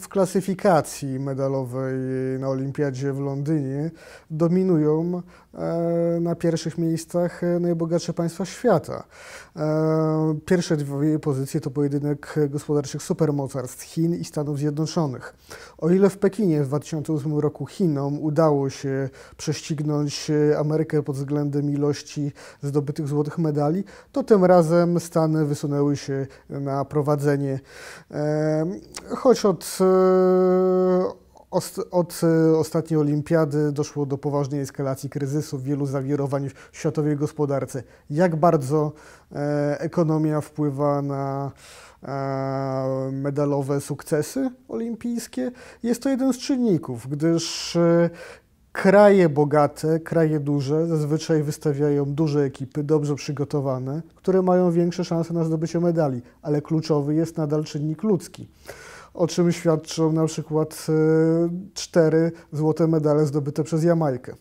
W klasyfikacji medalowej na Olimpiadzie w Londynie dominują e, na pierwszych miejscach e, najbogatsze państwa świata. E, pierwsze dwie pozycje to pojedynek gospodarczych supermocarstw Chin i Stanów Zjednoczonych. O ile w Pekinie w 2008 roku Chinom udało się prześcignąć Amerykę pod względem ilości zdobytych złotych medali, to tym razem Stany wysunęły się na prowadzenie, choć od E, od e, ostatniej olimpiady doszło do poważnej eskalacji kryzysu, wielu zawirowań w światowej gospodarce. Jak bardzo e, ekonomia wpływa na medalowe sukcesy olimpijskie? Jest to jeden z czynników, gdyż kraje bogate, kraje duże zazwyczaj wystawiają duże ekipy, dobrze przygotowane, które mają większe szanse na zdobycie medali, ale kluczowy jest nadal czynnik ludzki o czym świadczą na przykład e, cztery złote medale zdobyte przez Jamajkę.